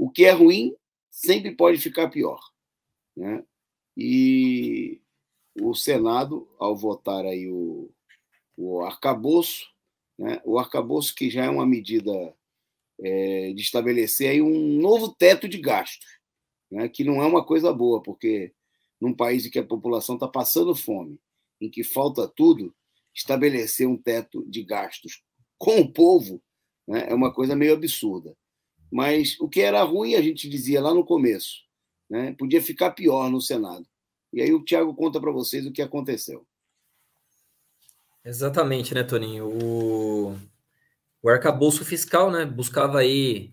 o que é ruim sempre pode ficar pior. Né? E o Senado, ao votar aí o, o arcabouço, né? o arcabouço que já é uma medida é, de estabelecer aí um novo teto de gastos, né? que não é uma coisa boa, porque num país em que a população está passando fome, em que falta tudo, estabelecer um teto de gastos com o povo né? é uma coisa meio absurda. Mas o que era ruim, a gente dizia lá no começo. Né? Podia ficar pior no Senado. E aí o Tiago conta para vocês o que aconteceu. Exatamente, né, Toninho? O, o arcabouço fiscal né, buscava aí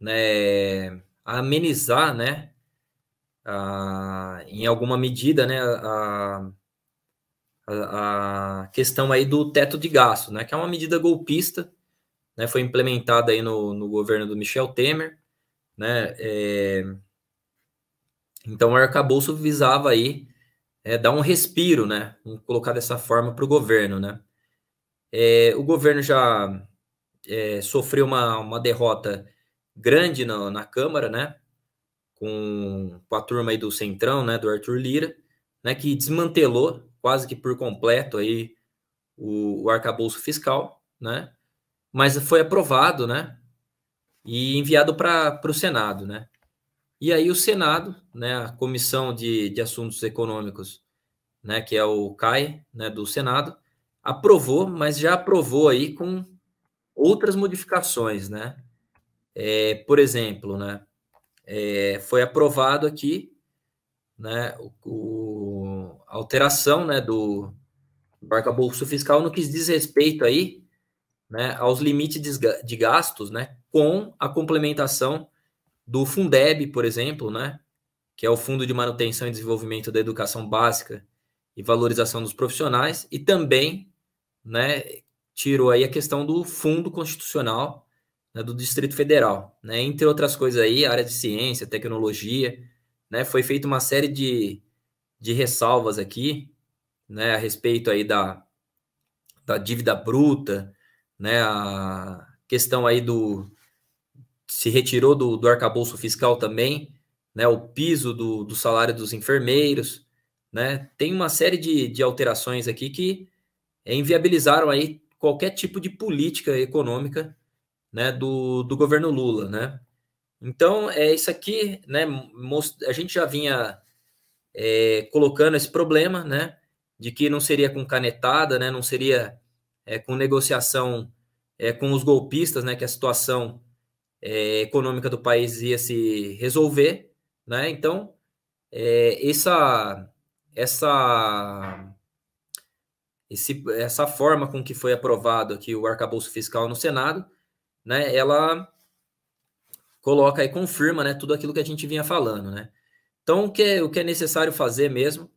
né, amenizar né, a, em alguma medida né, a, a, a questão aí do teto de gasto, né, que é uma medida golpista né, foi implementada aí no, no, governo do Michel Temer, né, é, então o arcabouço visava aí é, dar um respiro, né, vamos colocar dessa forma para o governo, né. É, o governo já é, sofreu uma, uma derrota grande na, na Câmara, né, com, com a turma aí do Centrão, né, do Arthur Lira, né, que desmantelou quase que por completo aí o, o arcabouço fiscal, né, mas foi aprovado, né? E enviado para o Senado, né? E aí o Senado, né, a Comissão de, de Assuntos Econômicos, né, que é o CAI, né, do Senado, aprovou, mas já aprovou aí com outras modificações, né? É, por exemplo, né, é, foi aprovado aqui, né, o, o, a alteração, né, do, do arcabouço fiscal no que diz respeito aí né, aos limites de gastos né, com a complementação do Fundeb, por exemplo, né, que é o Fundo de Manutenção e Desenvolvimento da Educação Básica e Valorização dos Profissionais, e também né, tirou aí a questão do Fundo Constitucional né, do Distrito Federal. Né, entre outras coisas aí, área de ciência, tecnologia, né, foi feita uma série de, de ressalvas aqui né, a respeito aí da, da dívida bruta, né? A questão aí do se retirou do, do arcabouço fiscal também, né? O piso do, do salário dos enfermeiros, né? Tem uma série de, de alterações aqui que eh, inviabilizaram aí qualquer tipo de política econômica, né? Do, do governo Lula, né? Então, é isso aqui, né? A gente já vinha é, colocando esse problema, né? De que não seria com canetada, né? Não seria é, com negociação é, com os golpistas, né, que a situação é, econômica do país ia se resolver, né? Então, é, essa essa esse, essa forma com que foi aprovado aqui o arcabouço fiscal no Senado, né, ela coloca e confirma né, tudo aquilo que a gente vinha falando. Né? Então, o que, é, o que é necessário fazer mesmo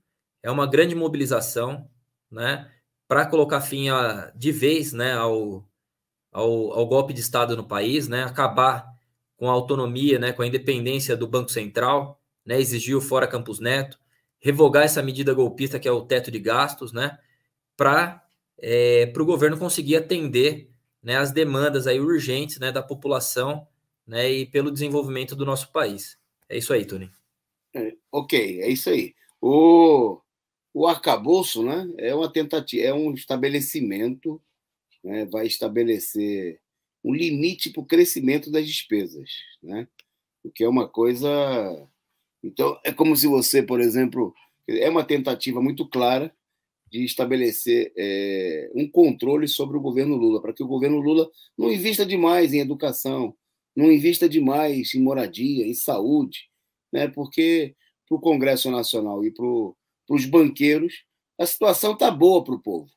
é uma grande mobilização, né? para colocar fim a, de vez né, ao, ao, ao, golpe de Estado no país, né, acabar com a autonomia, né, com a independência do Banco Central, né, exigir o fora Campos Neto, revogar essa medida golpista que é o teto de gastos, né, para é, o governo conseguir atender né, as demandas aí urgentes né, da população né, e pelo desenvolvimento do nosso país. É isso aí, Tony. É, ok, é isso aí. O, o arcabouço né, é uma tentativa, é um estabelecimento, né, vai estabelecer um limite para o crescimento das despesas, né? o que é uma coisa. Então, é como se você, por exemplo, é uma tentativa muito clara de estabelecer é, um controle sobre o governo Lula, para que o governo Lula não invista demais em educação, não invista demais em moradia, em saúde, né? porque para o Congresso Nacional e para o para os banqueiros, a situação está boa para o povo.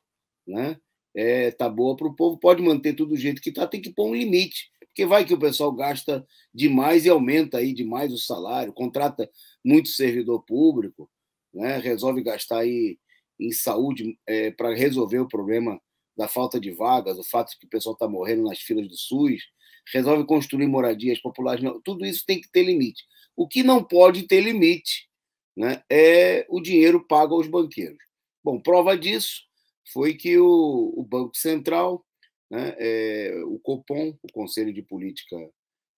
Né? É, tá boa para o povo, pode manter tudo do jeito que está, tem que pôr um limite, porque vai que o pessoal gasta demais e aumenta aí demais o salário, contrata muito servidor público, né? resolve gastar aí em saúde é, para resolver o problema da falta de vagas, o fato de que o pessoal está morrendo nas filas do SUS, resolve construir moradias populares, tudo isso tem que ter limite. O que não pode ter limite né, é o dinheiro pago aos banqueiros. Bom, prova disso foi que o, o Banco Central, né, é, o COPOM, o Conselho de Política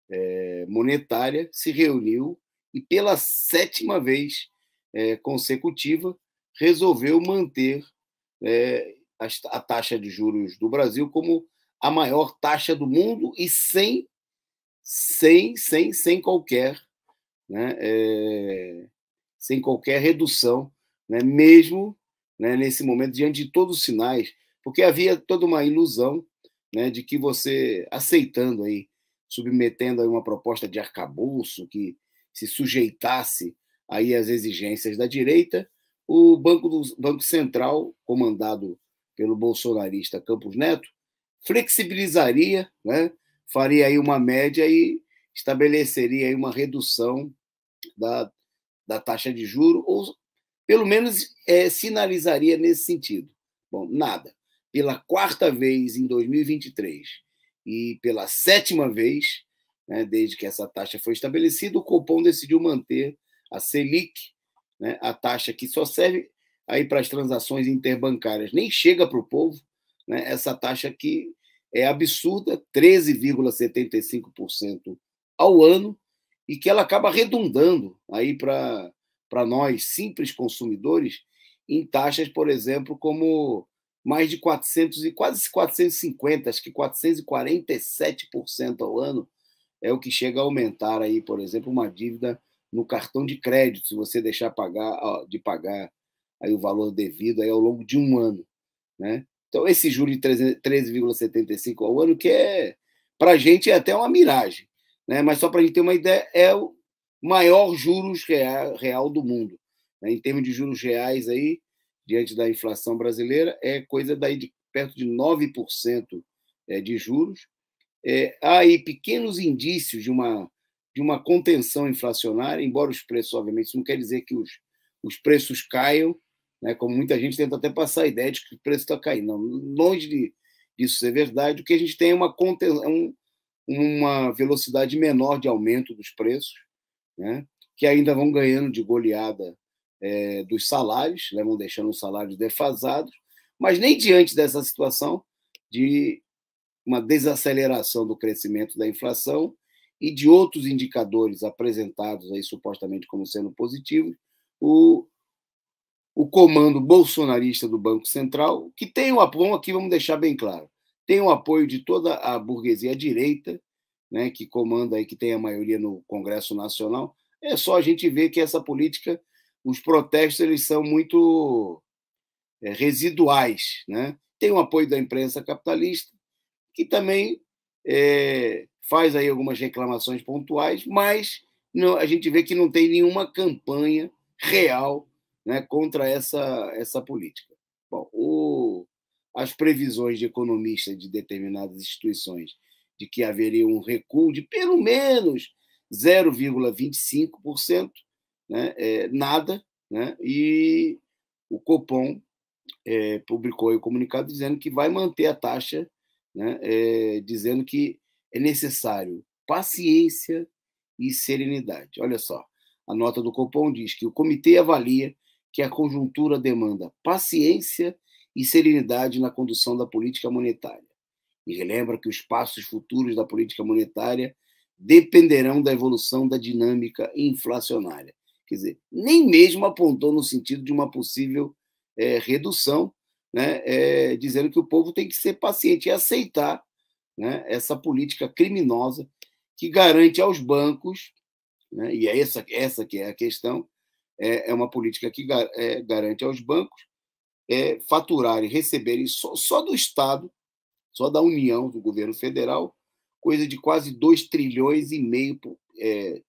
é, Monetária, se reuniu e, pela sétima vez é, consecutiva, resolveu manter é, a, a taxa de juros do Brasil como a maior taxa do mundo e sem, sem, sem, sem qualquer né, é, sem qualquer redução, né, mesmo né, nesse momento, diante de todos os sinais, porque havia toda uma ilusão né, de que você, aceitando aí, submetendo aí uma proposta de arcabouço que se sujeitasse aí às exigências da direita, o Banco, do, Banco Central, comandado pelo bolsonarista Campos Neto, flexibilizaria, né, faria aí uma média e estabeleceria aí uma redução da da taxa de juro ou pelo menos é, sinalizaria nesse sentido. Bom, nada. Pela quarta vez em 2023 e pela sétima vez, né, desde que essa taxa foi estabelecida, o Copom decidiu manter a Selic, né, a taxa que só serve aí para as transações interbancárias, nem chega para o povo, né, essa taxa que é absurda, 13,75% ao ano, e que ela acaba redundando aí para nós, simples consumidores, em taxas, por exemplo, como mais de 400 e quase 450, acho que 447% ao ano é o que chega a aumentar aí, por exemplo, uma dívida no cartão de crédito, se você deixar pagar, de pagar aí o valor devido aí ao longo de um ano, né? Então esse juro de 13,75 ao ano que é para a gente é até uma miragem, né? mas só para a gente ter uma ideia, é o maior juros real, real do mundo. Né? Em termos de juros reais, aí, diante da inflação brasileira, é coisa daí de perto de 9% é, de juros. É, há aí pequenos indícios de uma, de uma contenção inflacionária, embora os preços, obviamente, isso não quer dizer que os, os preços caiam, né? como muita gente tenta até passar a ideia de que o preço está caindo. Não, longe de, disso ser verdade, o que a gente tem é uma contenção, é um, uma velocidade menor de aumento dos preços, né? que ainda vão ganhando de goleada é, dos salários, né? vão deixando os salários defasados, mas nem diante dessa situação de uma desaceleração do crescimento da inflação e de outros indicadores apresentados aí supostamente como sendo positivos, o, o comando bolsonarista do Banco Central, que tem o apoio, aqui vamos deixar bem claro, tem o apoio de toda a burguesia direita, né, que comanda e que tem a maioria no Congresso Nacional. É só a gente ver que essa política, os protestos eles são muito é, residuais, né? Tem o apoio da imprensa capitalista, que também é, faz aí algumas reclamações pontuais, mas não, a gente vê que não tem nenhuma campanha real né, contra essa, essa política. Bom, o, as previsões de economistas de determinadas instituições de que haveria um recuo de pelo menos 0,25%, né? É, nada, né? e o Copom é, publicou o comunicado dizendo que vai manter a taxa, né? É, dizendo que é necessário paciência e serenidade. Olha só, a nota do Copom diz que o comitê avalia que a conjuntura demanda paciência e e serenidade na condução da política monetária. E relembra que os passos futuros da política monetária dependerão da evolução da dinâmica inflacionária. Quer dizer, nem mesmo apontou no sentido de uma possível é, redução, né, é, dizendo que o povo tem que ser paciente e aceitar né, essa política criminosa que garante aos bancos, né, e é essa, essa que é a questão, é, é uma política que gar, é, garante aos bancos é, faturarem, receberem só, só do Estado, só da União, do governo federal, coisa de quase 2 trilhões e meio, é,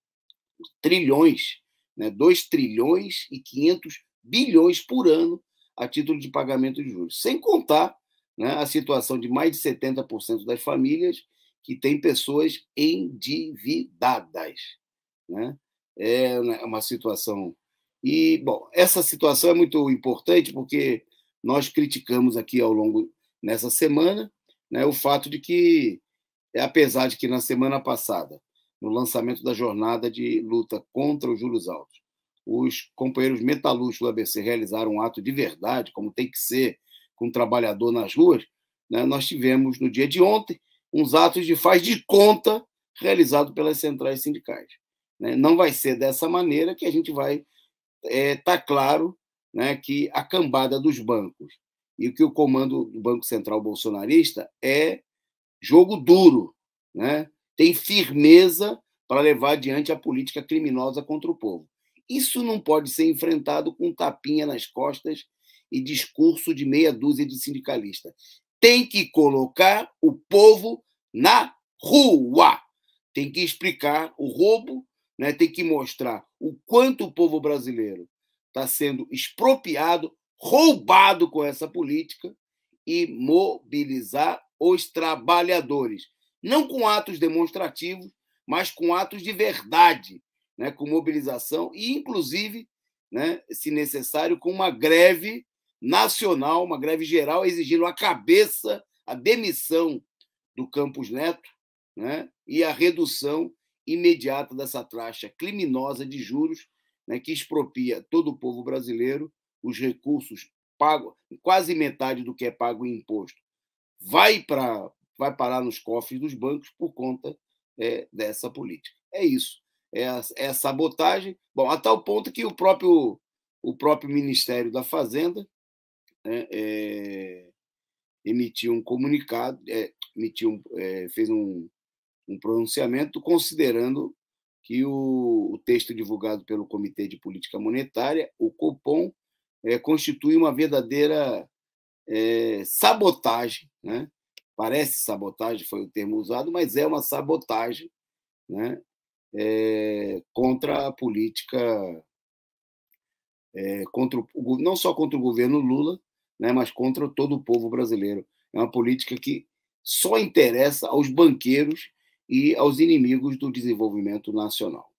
trilhões, né, 2 trilhões e 500 bilhões por ano a título de pagamento de juros. Sem contar né, a situação de mais de 70% das famílias que têm pessoas endividadas. Né? É né, uma situação e, bom, essa situação é muito importante porque nós criticamos aqui ao longo nessa semana né, o fato de que, é, apesar de que na semana passada, no lançamento da jornada de luta contra os juros altos, os companheiros metalúrgicos do ABC realizaram um ato de verdade, como tem que ser com o um trabalhador nas ruas, né, nós tivemos no dia de ontem uns atos de faz de conta realizados pelas centrais sindicais. Né? Não vai ser dessa maneira que a gente vai está eh, é, claro né, que a cambada dos bancos e o que o comando do Banco Central bolsonarista é jogo duro, né? tem firmeza para levar adiante a política criminosa contra o povo. Isso não pode ser enfrentado com tapinha nas costas e discurso de meia dúzia de sindicalista. Tem que colocar o povo na rua. Tem que explicar o roubo, né? tem que mostrar o quanto o povo brasileiro está sendo expropriado, roubado com essa política e mobilizar os trabalhadores. Não com atos demonstrativos, mas com atos de verdade, né, com mobilização e, inclusive, né, se necessário, com uma greve nacional, uma greve geral, exigindo a cabeça, a demissão do Campos Neto né, e a redução imediata dessa taxa criminosa de juros, né, que expropria todo o povo brasileiro, os recursos pagos, quase metade do que é pago em imposto, vai, pra, vai parar nos cofres dos bancos por conta é, dessa política. É isso. É, a, é a sabotagem. Bom, a tal ponto que o próprio, o próprio Ministério da Fazenda né, é, emitiu um comunicado, é, emitiu, é, fez um, um pronunciamento, considerando que o, o texto divulgado pelo Comitê de Política Monetária, o COPOM, é, constitui uma verdadeira é, sabotagem, né? parece sabotagem, foi o termo usado, mas é uma sabotagem né? É, contra a política, contra o, não só contra o governo Lula, né? mas contra todo o povo brasileiro. É uma política que só interessa aos banqueiros e aos inimigos do desenvolvimento nacional.